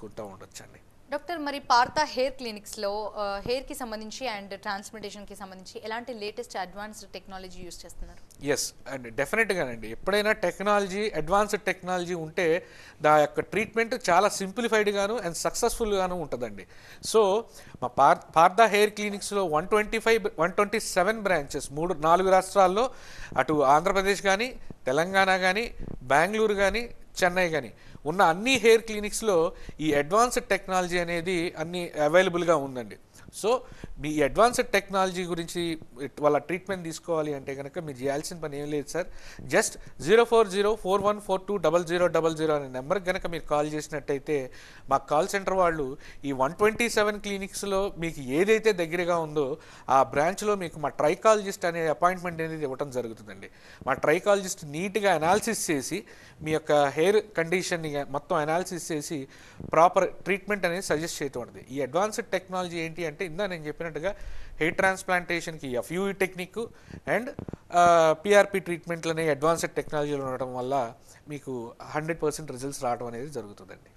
చేసుకుంటూ ఉండొచ్చండి డాక్టర్ మరి పార్త హెయిర్ క్లినిక్స్లో హెయిర్కి సంబంధించి అండ్ ట్రాన్స్ప్లాంటేషన్కి సంబంధించి ఎలాంటి లేటెస్ట్ అడ్వాన్స్డ్ టెక్నాలజీ యూస్ చేస్తున్నారు ఎస్ అండ్ డెఫినెట్గానండి ఎప్పుడైనా టెక్నాలజీ అడ్వాన్స్డ్ టెక్నాలజీ ఉంటే దా యొక్క ట్రీట్మెంట్ చాలా సింప్లిఫైడ్గాను అండ్ సక్సెస్ఫుల్గాను ఉంటుందండి సో మా పార్ పార్త హెయిర్ క్లినిక్స్లో one twenty five one twenty seven branches మూడు నాలుగు రాష్ట్రాల్లో అటు ఆంధ్రప్రదేశ్ కానీ తెలంగాణ కానీ బెంగళూరు కానీ చెన్నై కానీ ఉన్న అన్ని హెయిర్ క్లినిక్స్లో ఈ అడ్వాన్స్డ్ టెక్నాలజీ అనేది అన్ని అవైలబుల్గా ఉందండి సో మీ అడ్వాన్స్డ్ టెక్నాలజీ గురించి వాళ్ళ ట్రీట్మెంట్ తీసుకోవాలి అంటే కనుక మీరు చేయాల్సిన పని ఏం లేదు sir just zero four zero four one four two double zero double zero అనే నెంబర్కి కనుక మీరు కాల్ చేసినట్టయితే మా కాల్ సెంటర్ వాళ్ళు ఈ వన్ ట్వంటీ సెవెన్ క్లినిక్స్లో మీకు ఏదైతే దగ్గరగా ఉందో ఆ బ్రాంచ్లో మీకు మా ట్రైకాలజిస్ట్ అనే అపాయింట్మెంట్ అనేది ఇవ్వడం జరుగుతుందండి మా ట్రైకాలజిస్ట్ నీట్గా అనాలిసిస్ చేసి మీ యొక్క హెయిర్ కండిషన్ని దీన్ని మొత్తం అనాలిసిస్ చేసి ప్రాపర్ ట్రీట్మెంట్ అనేది సజెస్ట్ చేయటువంటిది ఈ అడ్వాన్స్డ్ టెక్నాలజీ ఏంటి అంటే ఇందా నేను చెప్పినట్టుగా హెయిర్ ట్రాన్స్ప్లాంటేషన్కి ఎఫ్యూఈ టెక్నిక్ అండ్ పిఆర్పి ట్రీట్మెంట్లు అనేవి అడ్వాన్స్డ్ టెక్నాలజీలు ఉండటం వల్ల మీకు హండ్రెడ్ పర్సెంట్ రిజల్ట్స్ రావడం అనేది జరుగుతుందండి